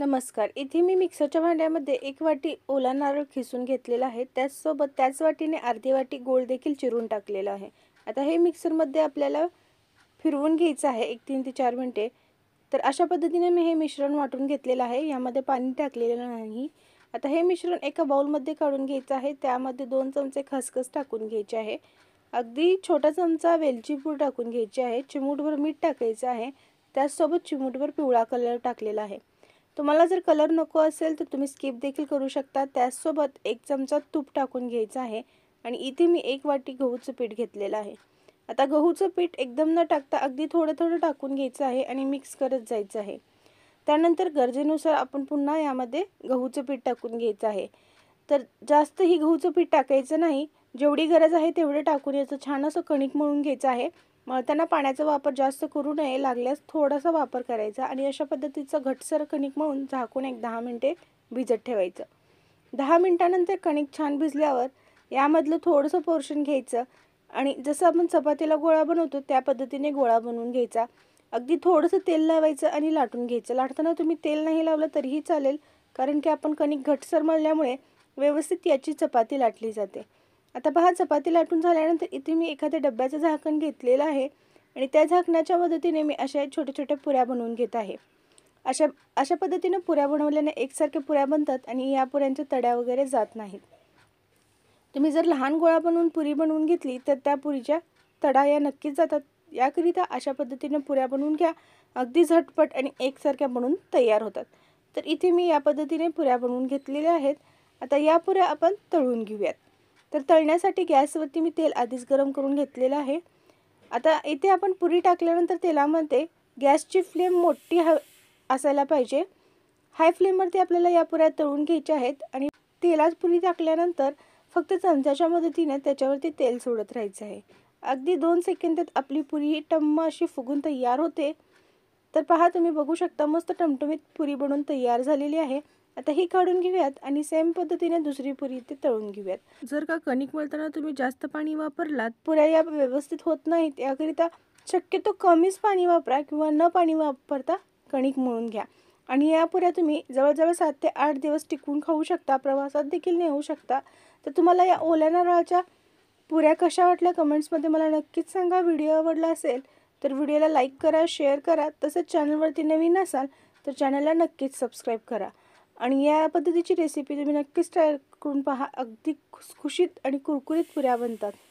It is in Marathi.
नमस्कार इथे मी मिक्सरच्या भांड्यामध्ये एक वाटी ओला नारळ खिसून घेतलेला आहे त्याचसोबत त्याच वाटीने अर्धी वाटी गोळ देखील चिरून टाकलेला आहे आता हे मिक्सरमध्ये आपल्याला फिरवून घ्यायचं आहे एक तीन ते चार मिनटे तर अशा पद्धतीने मी हे मिश्रण वाटून घेतलेलं आहे यामध्ये पाणी टाकलेलं नाही आता हे मिश्रण एका बाउलमध्ये काढून घ्यायचं आहे त्यामध्ये दोन चमचे खसखस टाकून घ्यायचे आहे अगदी छोटा चमचा वेलची पूड टाकून घ्यायची आहे चिमूटभर मीठ टाकायचं आहे त्याचसोबत चिमूटभर पिवळा कलर टाकलेला आहे तुम्हाला जर कलर नको असेल तर तुम्ही स्किप देखील करू शकता त्याचसोबत एक चमचा तूप टाकून घ्यायचं आहे आणि इथे मी एक वाटी गहूचं पीठ घेतलेलं आहे आता गहूचं पीठ एकदम न टाकता अगदी थोडं थोडं टाकून घ्यायचं आहे आणि मिक्स करत जायचं आहे त्यानंतर गरजेनुसार आपण पुन्हा यामध्ये गहूचं पीठ टाकून घ्यायचं आहे तर जास्त ही गहूचं पीठ टाकायचं नाही जेवढी गरज आहे तेवढं टाकून याचं छान असं कणिक मळून घ्यायचं आहे मळताना पाण्याचा वापर जास्त करू नये लागल्यास थोडासा वापर करायचा आणि अशा पद्धतीचं घटसर कणिक मळून झाकून एक दहा मिनिटे भिजत ठेवायचं दहा मिनिटानंतर कणिक छान भिजल्यावर यामधलं थोडंसं पोर्शन घ्यायचं आणि जसं आपण चपातीला गोळा बनवतो त्या पद्धतीने गोळा बनवून घ्यायचा अगदी थोडंसं तेल लावायचं आणि लाटून घ्यायचं लाटताना तुम्ही तेल नाही लावलं तरीही चालेल कारण की आपण कणिक घटसर मळल्यामुळे व्यवस्थित याची चपाती लाटली जाते आता पहा चपाती लाटून झाल्यानंतर इथे मी एखाद्या डब्याचं झाकण घेतलेलं आहे आणि त्या झाकणाच्या मदतीने मी अशा छोट्या छोट्या पुऱ्या बनवून घेत आहे अशा अशा पद्धतीनं पुऱ्या बनवल्याने एकसारख्या पुऱ्या बनतात आणि या पुऱ्यांच्या तड्या वगैरे जात नाहीत तुम्ही जर लहान गोळा बनवून पुरी बनवून घेतली तर त्या पुरीच्या तडा या नक्कीच जातात याकरिता अशा पद्धतीनं पुऱ्या बनवून घ्या अगदी झटपट आणि एकसारख्या बनवून तयार होतात तर इथे मी या पद्धतीने पुऱ्या बनवून घेतलेल्या आहेत आता या पुऱ्या आपण तळून घेऊयात तर तळण्यासाठी गॅसवरती मी तेल आधीच गरम करून घेतलेलं आहे आता इथे आपण पुरी टाकल्यानंतर तेलामध्ये गॅसची फ्लेम मोठी ह असायला पाहिजे हाय फ्लेमवरती आपल्याला या पुऱ्या तळून घ्यायच्या आहेत आणि तेलात पुरी टाकल्यानंतर फक्त चमच्याच्या मदतीने त्याच्यावरती तेल सोडत राहायचं आहे अगदी दोन सेकंदात आपली पुरी टम्म अशी फुगून तयार होते तर पहा तुम्ही बघू शकता मस्त टमटमीत पुरी बनवून तयार झालेली आहे आता ही काढून घेऊयात आणि सेम पद्धतीने दुसरी पुरी ते तळून घेऊयात जर का कणिक मळताना तुम्ही जास्त पाणी वापरलात पुऱ्या या व्यवस्थित होत नाहीत याकरिता शक्यतो कमीच पाणी वापरा किंवा न पाणी वापरता कणिक मळून घ्या आणि या पुऱ्या तुम्ही जवळजवळ सात ते आठ दिवस टिकून खाऊ शकता प्रवासात देखील नेऊ शकता तर तुम्हाला या ओल्या नारळाच्या पुऱ्या कशा वाटल्या कमेंट्समध्ये मला नक्कीच सांगा व्हिडिओ आवडला असेल तर व्हिडिओला लाईक करा शेअर करा तसंच चॅनलवरती नवीन असाल तर चॅनलला नक्कीच सबस्क्राईब करा आणि या पद्धतीची रेसिपी तुम्ही नक्कीच ट्राय करून पहा अगदी खुसखुशीत आणि कुरकुरीत पुऱ्या बनतात